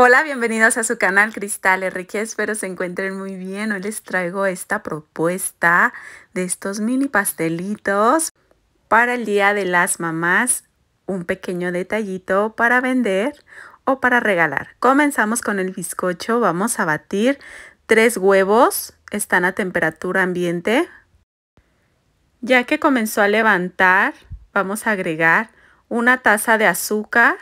Hola, bienvenidos a su canal Cristal Enrique, espero se encuentren muy bien. Hoy les traigo esta propuesta de estos mini pastelitos para el Día de las Mamás. Un pequeño detallito para vender o para regalar. Comenzamos con el bizcocho, vamos a batir tres huevos, están a temperatura ambiente. Ya que comenzó a levantar, vamos a agregar una taza de azúcar,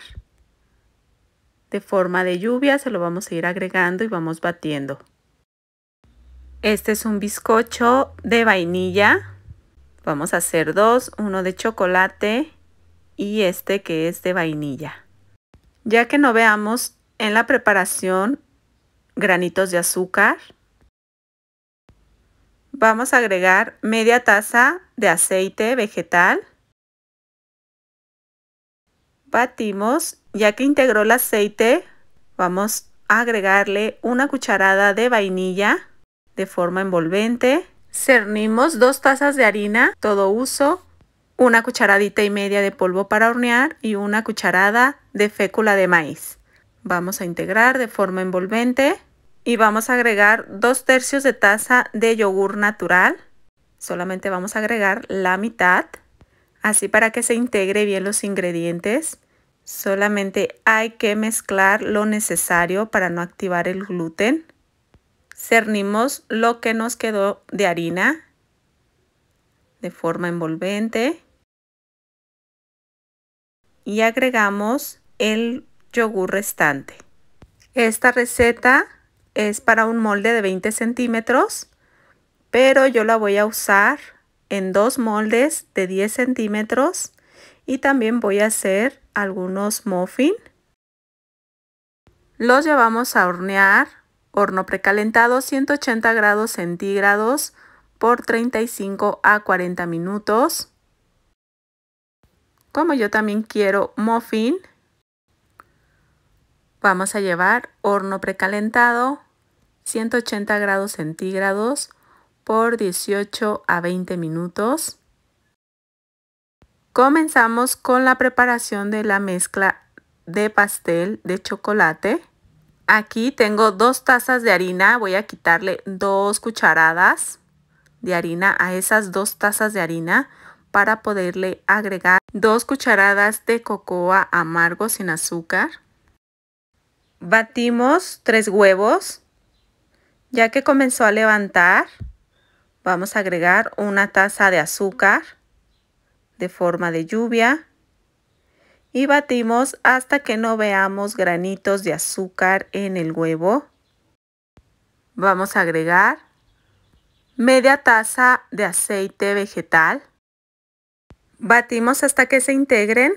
de forma de lluvia, se lo vamos a ir agregando y vamos batiendo. Este es un bizcocho de vainilla. Vamos a hacer dos, uno de chocolate y este que es de vainilla. Ya que no veamos en la preparación granitos de azúcar, vamos a agregar media taza de aceite vegetal. Batimos ya que integró el aceite, vamos a agregarle una cucharada de vainilla de forma envolvente. Cernimos dos tazas de harina, todo uso, una cucharadita y media de polvo para hornear y una cucharada de fécula de maíz. Vamos a integrar de forma envolvente y vamos a agregar dos tercios de taza de yogur natural. Solamente vamos a agregar la mitad, así para que se integre bien los ingredientes. Solamente hay que mezclar lo necesario para no activar el gluten. Cernimos lo que nos quedó de harina de forma envolvente. Y agregamos el yogur restante. Esta receta es para un molde de 20 centímetros, pero yo la voy a usar en dos moldes de 10 centímetros y también voy a hacer algunos muffin. Los llevamos a hornear, horno precalentado 180 grados centígrados por 35 a 40 minutos. Como yo también quiero muffin, vamos a llevar horno precalentado 180 grados centígrados por 18 a 20 minutos. Comenzamos con la preparación de la mezcla de pastel de chocolate. Aquí tengo dos tazas de harina, voy a quitarle dos cucharadas de harina a esas dos tazas de harina para poderle agregar dos cucharadas de cocoa amargo sin azúcar. Batimos tres huevos. Ya que comenzó a levantar, vamos a agregar una taza de azúcar de forma de lluvia y batimos hasta que no veamos granitos de azúcar en el huevo. Vamos a agregar media taza de aceite vegetal. Batimos hasta que se integren.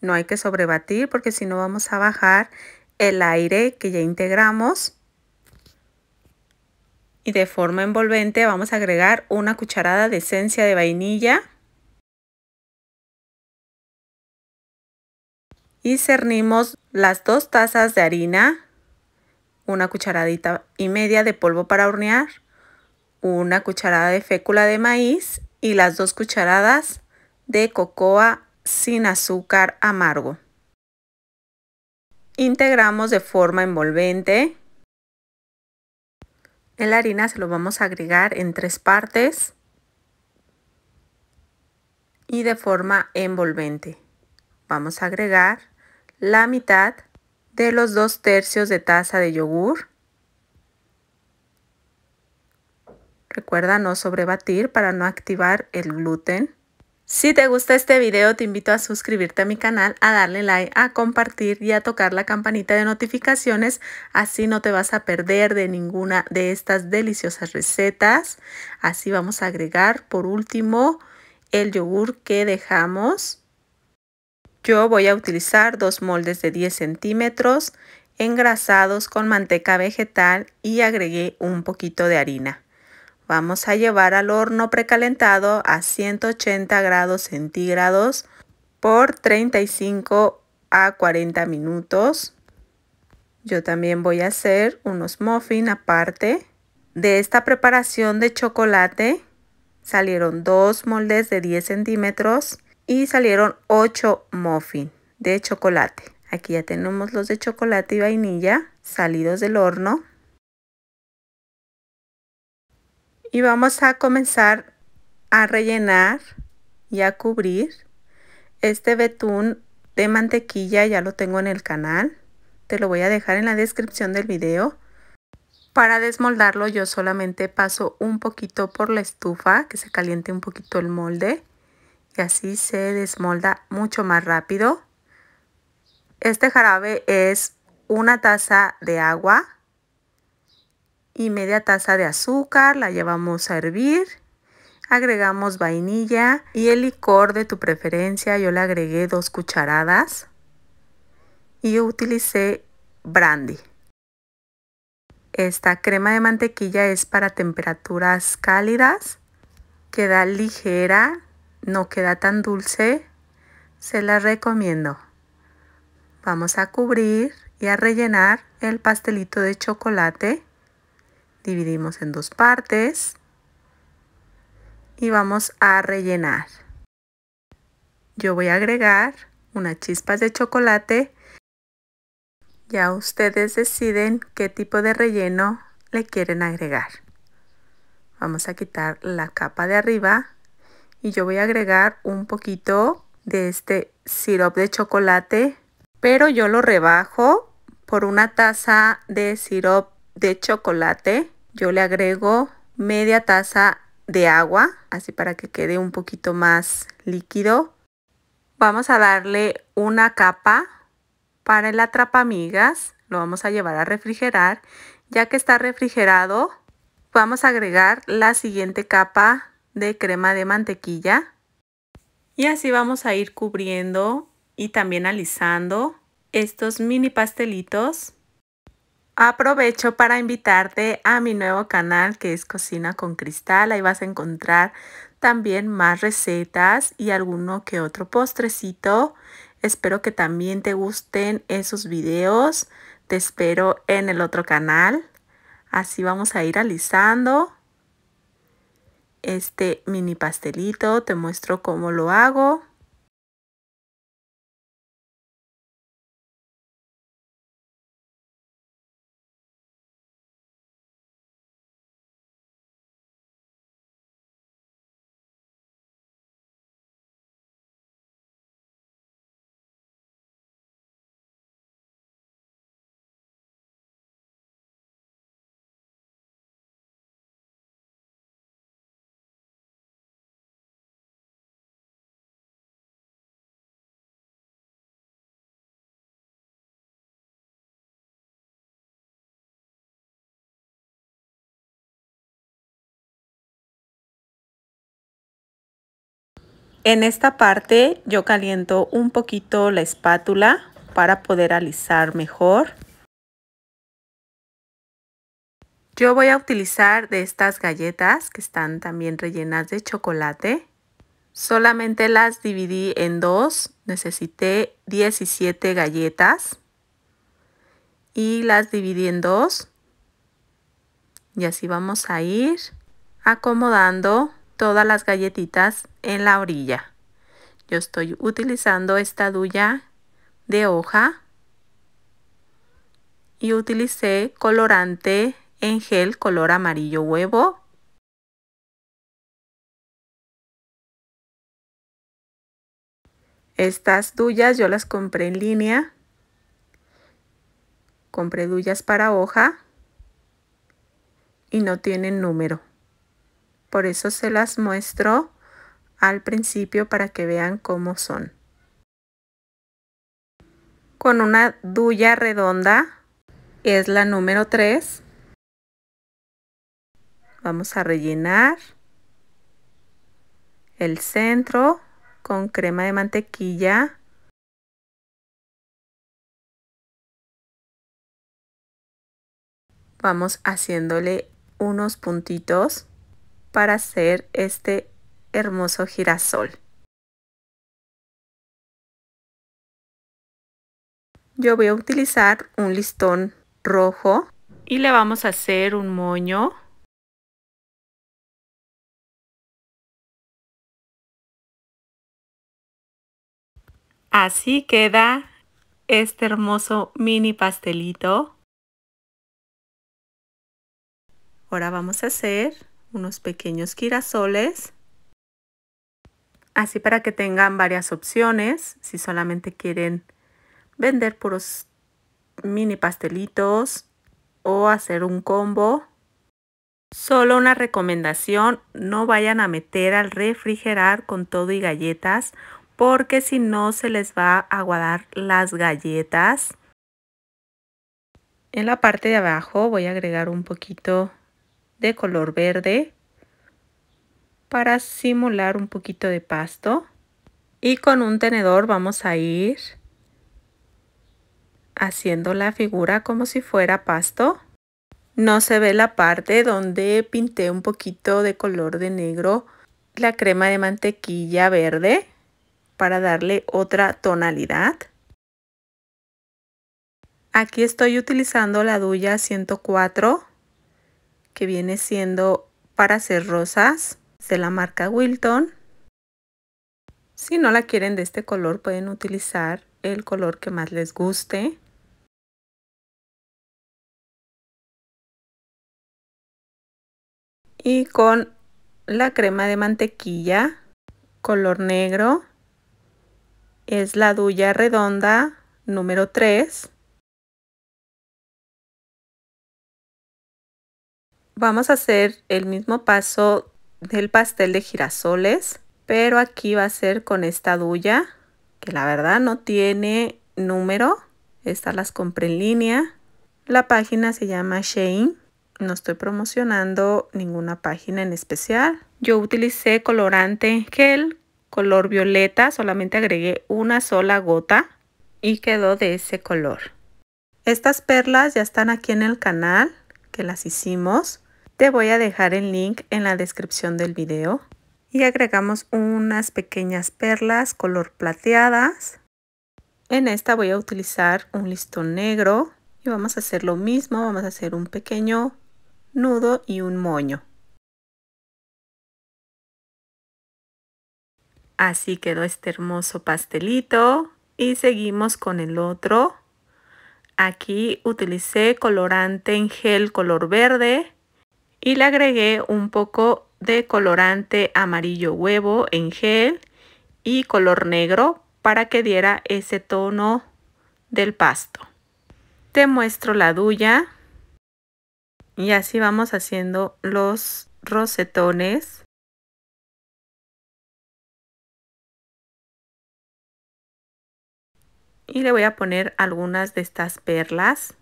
No hay que sobrebatir porque si no vamos a bajar el aire que ya integramos. Y de forma envolvente vamos a agregar una cucharada de esencia de vainilla. y cernimos las dos tazas de harina, una cucharadita y media de polvo para hornear, una cucharada de fécula de maíz y las dos cucharadas de cocoa sin azúcar amargo. Integramos de forma envolvente. En la harina se lo vamos a agregar en tres partes y de forma envolvente. Vamos a agregar la mitad de los dos tercios de taza de yogur. Recuerda no sobrebatir para no activar el gluten. Si te gusta este video te invito a suscribirte a mi canal, a darle like, a compartir y a tocar la campanita de notificaciones, así no te vas a perder de ninguna de estas deliciosas recetas. Así vamos a agregar por último el yogur que dejamos yo voy a utilizar dos moldes de 10 centímetros engrasados con manteca vegetal y agregué un poquito de harina. Vamos a llevar al horno precalentado a 180 grados centígrados por 35 a 40 minutos. Yo también voy a hacer unos muffins aparte. De esta preparación de chocolate salieron dos moldes de 10 centímetros y salieron 8 muffins de chocolate. Aquí ya tenemos los de chocolate y vainilla salidos del horno. Y vamos a comenzar a rellenar y a cubrir. Este betún de mantequilla ya lo tengo en el canal. Te lo voy a dejar en la descripción del video. Para desmoldarlo yo solamente paso un poquito por la estufa, que se caliente un poquito el molde y así se desmolda mucho más rápido. Este jarabe es una taza de agua y media taza de azúcar, la llevamos a hervir. Agregamos vainilla y el licor de tu preferencia, yo le agregué dos cucharadas y utilicé brandy. Esta crema de mantequilla es para temperaturas cálidas, queda ligera, no queda tan dulce, se la recomiendo. Vamos a cubrir y a rellenar el pastelito de chocolate. Dividimos en dos partes y vamos a rellenar. Yo voy a agregar unas chispas de chocolate. Ya ustedes deciden qué tipo de relleno le quieren agregar. Vamos a quitar la capa de arriba y yo voy a agregar un poquito de este sirope de chocolate, pero yo lo rebajo por una taza de sirope de chocolate. Yo le agrego media taza de agua, así para que quede un poquito más líquido. Vamos a darle una capa para el atrapamigas. Lo vamos a llevar a refrigerar. Ya que está refrigerado, vamos a agregar la siguiente capa de crema de mantequilla. Y así vamos a ir cubriendo y también alisando estos mini pastelitos. Aprovecho para invitarte a mi nuevo canal que es Cocina con Cristal. Ahí vas a encontrar también más recetas y alguno que otro postrecito. Espero que también te gusten esos videos. Te espero en el otro canal. Así vamos a ir alisando este mini pastelito. Te muestro cómo lo hago. En esta parte yo caliento un poquito la espátula para poder alisar mejor. Yo voy a utilizar de estas galletas que están también rellenas de chocolate. Solamente las dividí en dos. Necesité 17 galletas. Y las dividí en dos. Y así vamos a ir acomodando todas las galletitas en la orilla. Yo estoy utilizando esta duya de hoja y utilicé colorante en gel color amarillo huevo. Estas duyas yo las compré en línea. Compré duyas para hoja y no tienen número. Por eso se las muestro al principio para que vean cómo son. Con una duya redonda, es la número 3. Vamos a rellenar el centro con crema de mantequilla. Vamos haciéndole unos puntitos para hacer este hermoso girasol. Yo voy a utilizar un listón rojo y le vamos a hacer un moño. Así queda este hermoso mini pastelito. Ahora vamos a hacer unos pequeños girasoles. Así para que tengan varias opciones, si solamente quieren vender puros mini pastelitos o hacer un combo. Solo una recomendación, no vayan a meter al refrigerar con todo y galletas porque si no se les va a aguadar las galletas. En la parte de abajo voy a agregar un poquito de color verde para simular un poquito de pasto. Y con un tenedor vamos a ir haciendo la figura como si fuera pasto. No se ve la parte donde pinté un poquito de color de negro la crema de mantequilla verde para darle otra tonalidad. Aquí estoy utilizando la Duya 104 que viene siendo para hacer rosas de la marca Wilton. Si no la quieren de este color pueden utilizar el color que más les guste. Y con la crema de mantequilla color negro es la duya redonda número 3. Vamos a hacer el mismo paso del pastel de girasoles, pero aquí va a ser con esta duya, que la verdad no tiene número. Estas las compré en línea. La página se llama Shane. No estoy promocionando ninguna página en especial. Yo utilicé colorante gel, color violeta. Solamente agregué una sola gota y quedó de ese color. Estas perlas ya están aquí en el canal que las hicimos. Te voy a dejar el link en la descripción del video. Y agregamos unas pequeñas perlas color plateadas. En esta voy a utilizar un listón negro y vamos a hacer lo mismo, vamos a hacer un pequeño nudo y un moño. Así quedó este hermoso pastelito y seguimos con el otro. Aquí utilicé colorante en gel color verde y le agregué un poco de colorante amarillo huevo en gel y color negro para que diera ese tono del pasto. Te muestro la duya y así vamos haciendo los rosetones. Y le voy a poner algunas de estas perlas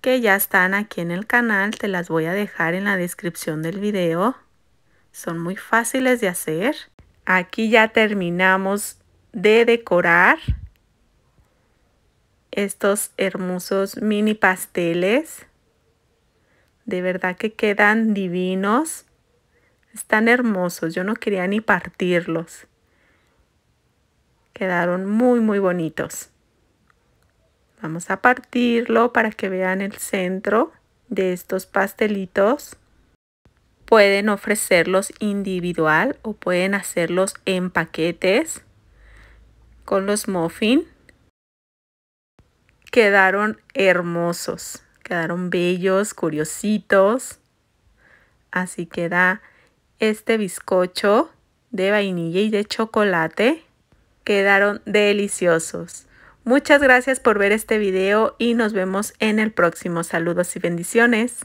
que ya están aquí en el canal. Te las voy a dejar en la descripción del video. Son muy fáciles de hacer. Aquí ya terminamos de decorar estos hermosos mini pasteles. De verdad que quedan divinos. Están hermosos. Yo no quería ni partirlos. Quedaron muy, muy bonitos. Vamos a partirlo para que vean el centro de estos pastelitos. Pueden ofrecerlos individual o pueden hacerlos en paquetes con los muffin. Quedaron hermosos, quedaron bellos, curiositos. Así queda este bizcocho de vainilla y de chocolate. Quedaron deliciosos. Muchas gracias por ver este video y nos vemos en el próximo. Saludos y bendiciones.